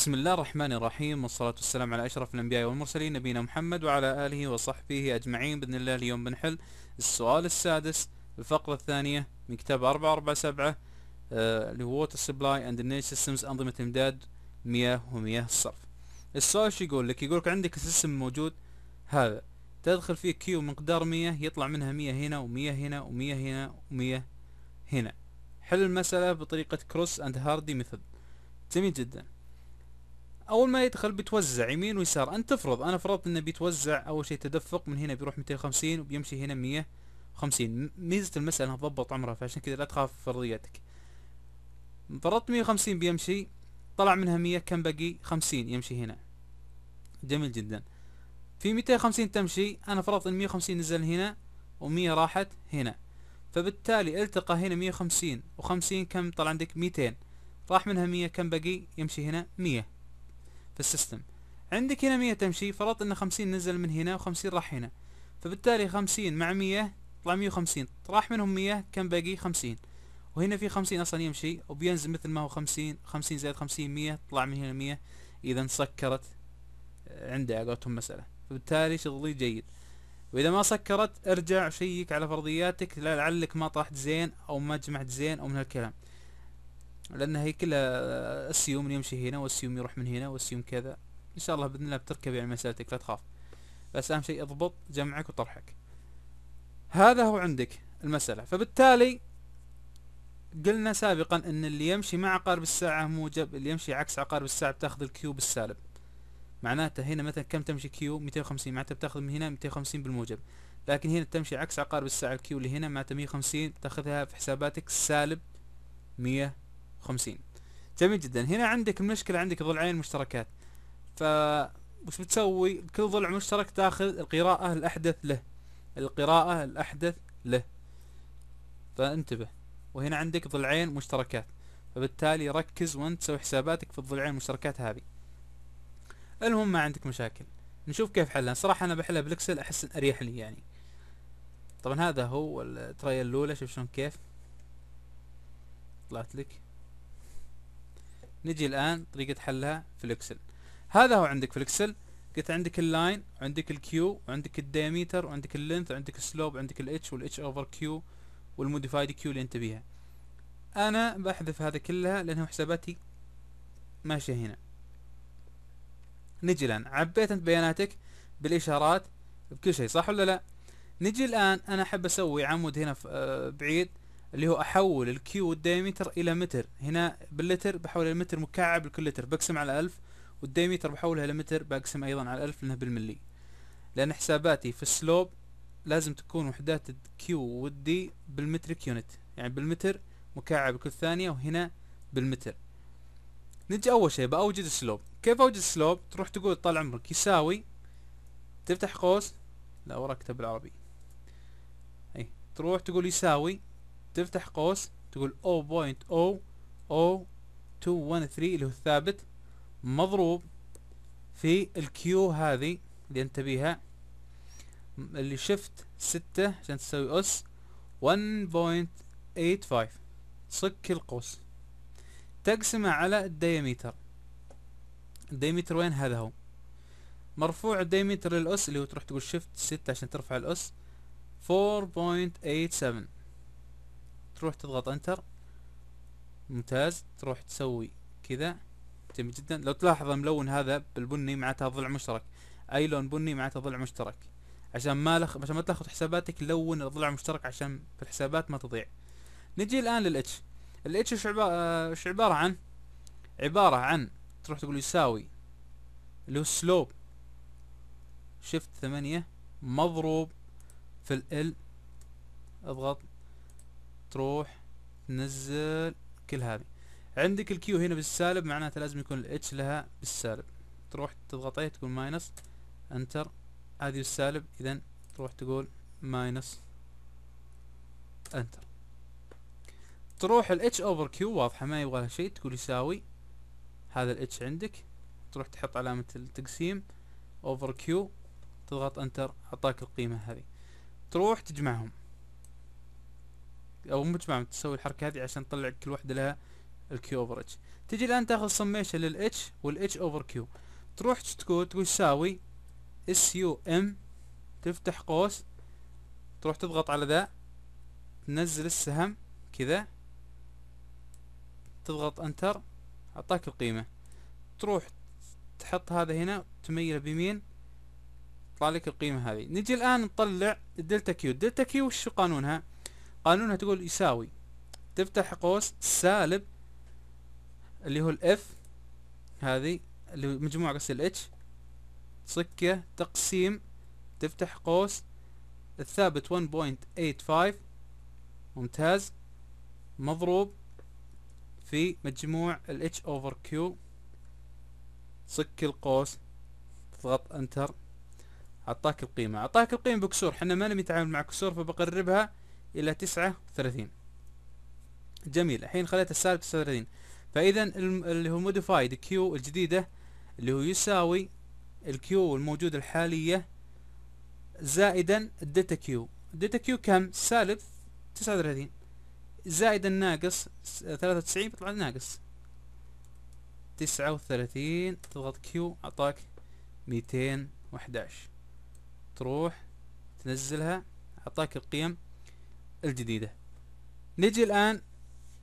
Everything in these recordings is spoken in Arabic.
بسم الله الرحمن الرحيم والصلاة والسلام على أشرف الأنبياء والمرسلين نبينا محمد وعلى آله وصحبه أجمعين بإذن الله اليوم بنحل السؤال السادس الفقرة الثانية من كتاب 447 آه، اللي هو Water Supply and Energy Systems أنظمة إمداد مياه ومياه الصرف السؤال شو يقول لك يقولك عندك سيستم موجود هذا تدخل فيه كيو مقدار مياه يطلع منها مياه هنا ومياه هنا ومياه هنا ومياه هنا حل المسألة بطريقة كروس أند هاردي ميثود جميل جدا اول ما يدخل بتوزع يمين ويسار انت تفرض انا فرضت انه بيتوزع اول شيء تدفق من هنا بيروح 250 وبيمشي هنا 150 ميزه المساله تضبط عمرها فعشان كذا لا تخاف فرضيتك فرضت 150 بيمشي طلع منها 100 كم بقي 50 يمشي هنا جميل جدا في 250 تمشي انا فرضت ان 150 نزل هنا و100 راحت هنا فبالتالي التقى هنا 150 و50 كم طلع عندك 200 راح منها 100 كم بقي يمشي هنا 100 في السيستم عندك هنا 100 تمشي فرضت ان 50 نزل من هنا و50 راح هنا فبالتالي 50 مع 100 طلع 150 راح منهم 100 كم باقي 50 وهنا في 50 اصلا يمشي وبينزل مثل ما هو 50 50 زائد 50 100 طلع من هنا 100 اذا سكرت آه، عندي على مساله فبالتالي شغلي جيد واذا ما سكرت ارجع شيك على فرضياتك لعلك ما طرحت زين او ما جمعت زين او من هالكلام لان هي كلها آه، السيوم يمشي هنا والسيوم يروح من هنا والسيوم كذا ان شاء الله باذن الله بتركب يعني مسالتك لا تخاف بس اهم شيء اضبط جمعك وطرحك هذا هو عندك المسألة فبالتالي قلنا سابقا ان اللي يمشي مع عقارب الساعة موجب اللي يمشي عكس عقارب الساعة بتاخذ الكيو بالسالب معناته هنا مثلا كم تمشي كيو 250 معناته بتاخذ من هنا 250 بالموجب لكن هنا تمشي عكس عقارب الساعة الكيو اللي هنا معناته 150 تاخذها في حساباتك سالب 100 50 جميل جدا هنا عندك مشكلة عندك ضلعين مشتركات ف وش بتسوي كل ضلع مشترك تاخذ القراءة الأحدث له القراءة الأحدث له فانتبه وهنا عندك ضلعين مشتركات فبالتالي ركز وانت تسوي حساباتك في الضلعين المشتركات هذه المهم ما عندك مشاكل نشوف كيف حلها صراحة انا بحلها بالاكسل احس اريح لي يعني طبعا هذا هو التريال الاولى شوف شلون كيف طلعت لك نجي الآن طريقة حلها في الإكسل هذا هو عندك في الإكسل قلت عندك اللاين وعندك الكيو وعندك الديميتر وعندك اللينث وعندك السلوب وعندك الاتش والاتش اوفر كيو والموديفايد كيو اللي انت بيها انا بحذف هذا كلها لانه حساباتي ماشيه هنا نجي الان عبيت انت بياناتك بالاشارات بكل شيء صح ولا لا نجي الان انا احب اسوي عمود هنا آه، بعيد اللي هو احول الكيو والدايمتر الى متر هنا باللتر بحول المتر مكعب لكل لتر بقسم على 1000 والدايمتر بحولها الى متر بقسم ايضا على 1000 لانها بالملي لان حساباتي في السلوب لازم تكون وحدات كيو والدي بالمترك يونت يعني بالمتر مكعب لكل ثانية وهنا بالمتر نجي اول شيء باوجد السلوب كيف اوجد السلوب تروح تقول طال عمرك يساوي تفتح قوس لا وراك كتب العربي اي تروح تقول يساوي تفتح قوس تقول 0.00213 اللي هو الثابت مضروب في الكيو هذه اللي انت بيها اللي شفت ستة عشان تسوي اس 1.85 صك القوس تقسمه على الدايمتر الدايمتر وين هذا هو مرفوع الدايمتر للأس اللي هو تروح تقول شفت ستة عشان ترفع الأس 4.87 تروح تضغط انتر ممتاز تروح تسوي كذا جميل جدا لو تلاحظ الملون هذا بالبني معناتها ضلع مشترك اي لون بني معناته ضلع مشترك عشان ما لخ... عشان ما تاخذ حساباتك لون الضلع المشترك عشان في الحسابات ما تضيع نجي الان للاتش الاتش ايش عبارة... آه، عبارة عن عبارة عن تروح تقول يساوي اللي هو سلوب شفت ثمانية مضروب في ال اضغط تروح تنزل كل هذه عندك الكيو هنا بالسالب معناته لازم يكون الاتش لها بالسالب تروح تضغط اي تقول ماينس انتر هذه بالسالب اذا تروح تقول ماينس انتر تروح الاتش اوفر كيو واضحه ما يبغى لها شيء تقول يساوي هذا الاتش عندك تروح تحط علامه التقسيم اوفر كيو تضغط انتر اعطاك القيمه هذه تروح تجمعهم او مجمع تسوي الحركه هذه عشان تطلع كل واحده لها الكيو اوفر اتش تجي الان تاخذ سميشن للاتش والاتش اوفر كيو تروح تقول تساوي اس يو ام تفتح قوس تروح تضغط على ذا تنزل السهم كذا تضغط انتر اعطاك القيمة تروح تحط هذا هنا تميله بيمين طلع لك القيمة هذه نجي الان نطلع الدلتا كيو الدلتا كيو وش قانونها قانونها تقول يساوي تفتح قوس سالب اللي هو الاف هذه اللي هو مجموع قوس الاتش صكة تقسيم تفتح قوس الثابت 1.85 ممتاز مضروب في مجموع الاتش اوفر كيو صك القوس تضغط انتر اعطاك القيمة اعطاك القيمة بكسور حنا ما نبي نتعامل مع كسور فبقربها إلى تسعة وثلاثين جميل الحين خليت السالب تسعة وثلاثين فإذا اللي هو موديفايد كيو الجديدة اللي هو يساوي الكيو الموجودة الحالية زائدا الداتا كيو الداتا كيو كم سالب تسعة وثلاثين زائدا ناقص ثلاثة وتسعين بيطلع ناقص تسعة وثلاثين تضغط كيو أعطاك ميتين وحداش تروح تنزلها أعطاك القيم الجديدة نجي الآن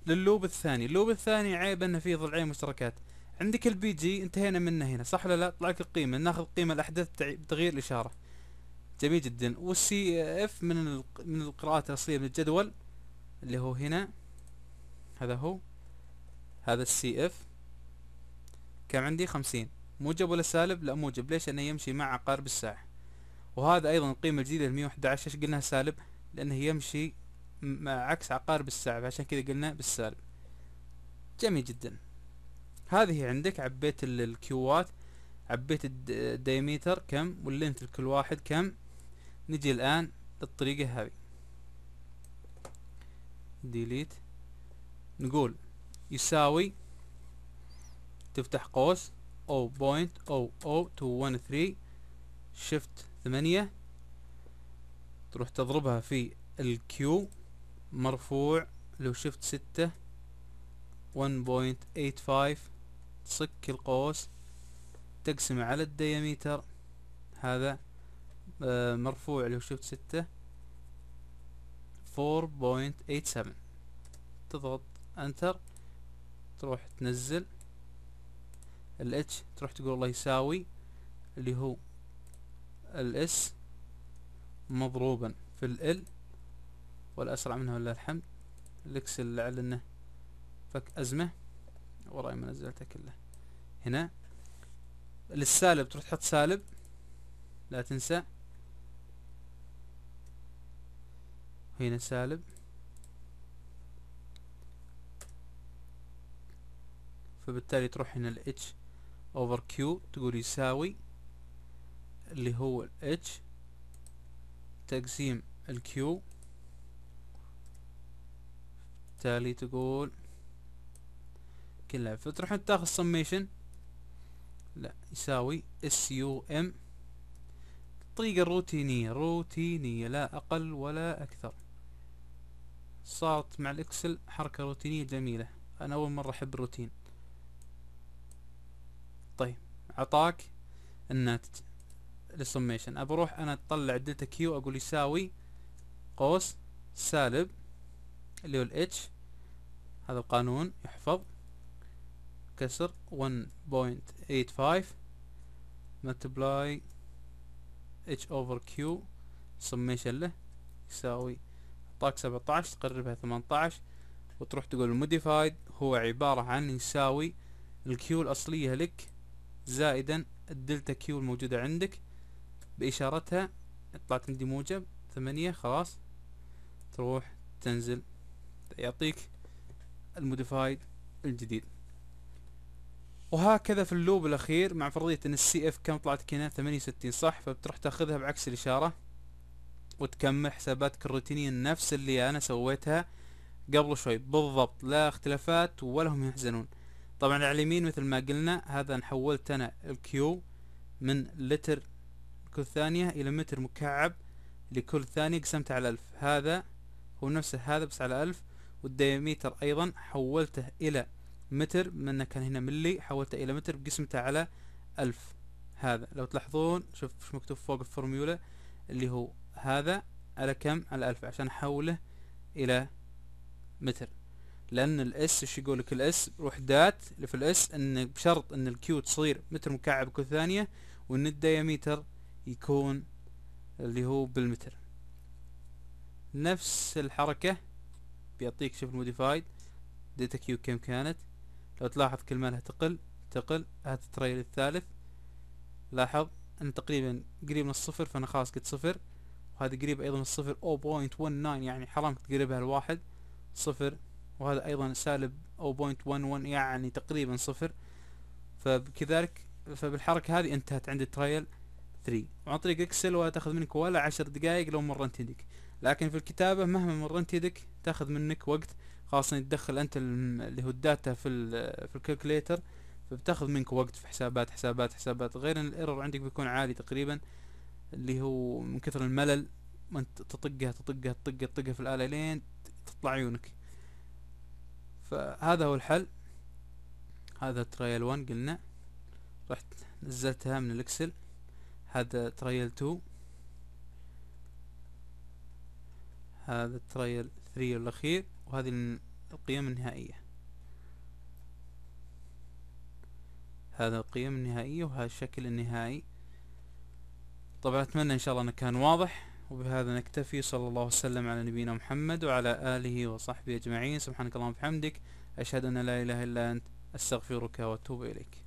للوب الثاني اللوب الثاني عيب انه فيه ضلعين مشتركات عندك البي جي انتهينا منه هنا صح ولا لا طلعت القيمة ناخذ قيمة الاحداث بتغيير الاشارة جميل جدا والسي اف من من القراءات الاصلية من الجدول اللي هو هنا هذا هو هذا السي اف كم عندي خمسين موجب ولا سالب لا موجب ليش انه يمشي مع عقارب الساعة وهذا ايضا القيمة الجديدة المية وحدة عشر قلنا سالب لانه يمشي عكس عقارب الساعة فعشان كذا قلنا بالسالب جميل جدا هذه عندك عبيت الكيوات عبيت الديميتر كم واللينث لكل واحد كم نجي الآن للطريقة هذه ديليت نقول يساوي تفتح قوس أو بوينت أو أو تو ون ثري شفت ثمانية تروح تضربها في الكيو مرفوع لو شفت ستة 1.85 تصك القوس تقسم على الدياميتر هذا آه، مرفوع لو شفت ستة 4.87 تضغط انتر تروح تنزل الاتش تروح تقول الله يساوي اللي هو الاس مضروبا في ال والأسرع منه ولا الحمد الإكسل لعل أنه فك أزمة وراي ما نزلته كله هنا للسالب تروح تحط سالب لا تنسى هنا سالب فبالتالي تروح هنا ال H over Q تقول يساوي اللي هو ال H تقسيم ال Q بالتالي تقول كل لعبة فتروح تاخذ سميشن لا يساوي اس يو ام الطريقة الروتينية روتينية لا أقل ولا أكثر صارت مع الإكسل حركة روتينية جميلة أنا أول مرة أحب الروتين طيب عطاك الناتج للسميشن أبروح أنا أطلع الداتا كيو أقول يساوي قوس سالب اللي هو الاتش هذا القانون يحفظ كسر 1.85 multiply h over q summation له يساوي اعطاك 17 تقربها 18 وتروح تقول modified هو عبارة عن يساوي الكيو الأصلية لك زائدا الدلتا كيو الموجودة عندك بإشارتها طلعت عندي موجب ثمانية خلاص تروح تنزل يعطيك الموديفايد الجديد وهكذا في اللوب الاخير مع فرضية ان السي اف كم طلعت هنا 68 صح فبتروح تاخذها بعكس الاشارة وتكمل حساباتك الروتينية نفس اللي انا سويتها قبل شوي بالضبط لا اختلافات ولا هم يحزنون طبعا على اليمين مثل ما قلنا هذا حولت انا الكيو من لتر كل ثانية الى متر مكعب لكل ثانية قسمتها على الف هذا هو نفسه هذا بس على الف والدياميتر ايضا حولته الى متر من كان هنا ملي حولته الى متر بقسمته على ألف هذا لو تلاحظون شوف شو مكتوب فوق الفورميولا اللي هو هذا على كم على ألف عشان احوله الى متر لان الاس ايش يقول لك الاس وحدات اللي في الاس ان بشرط ان الكيو تصير متر مكعب كل ثانيه وان الدياميتر يكون اللي هو بالمتر نفس الحركه بيعطيك شوف الموديفايد داتا كيو كم كانت لو تلاحظ كل ما لها تقل تقل هات التريل الثالث لاحظ ان تقريبا قريب من الصفر فانا خلاص قلت صفر وهذا قريب ايضا من الصفر 0.19 يعني حرام تقربها الواحد صفر وهذا ايضا سالب 0.11 يعني تقريبا صفر فبكذلك فبالحركة هذه انتهت عند الترايل 3 وعن طريق اكسل ولا تاخذ منك ولا عشر دقائق لو مرنت يدك لكن في الكتابة مهما مرنت يدك تاخذ منك وقت خاصة تدخل انت اللي هو الداتا في ال في الكالكوليتر فبتاخذ منك وقت في حسابات حسابات حسابات غير ان الايرور عندك بيكون عالي تقريبا اللي هو من كثر الملل وانت انت تطقها تطقها تطقها تطقها في الآلة لين تطلع عيونك فهذا هو الحل هذا ترايل 1 قلنا رحت نزلتها من الاكسل هذا ترايل 2 هذا التريل ثري الأخير وهذه القيم النهائية هذا القيم النهائية وهذا الشكل النهائي طبعا أتمنى إن شاء الله أنه كان واضح وبهذا نكتفي صلى الله وسلم على نبينا محمد وعلى آله وصحبه أجمعين سبحانك اللهم وبحمدك أشهد أن لا إله إلا أنت أستغفرك وأتوب إليك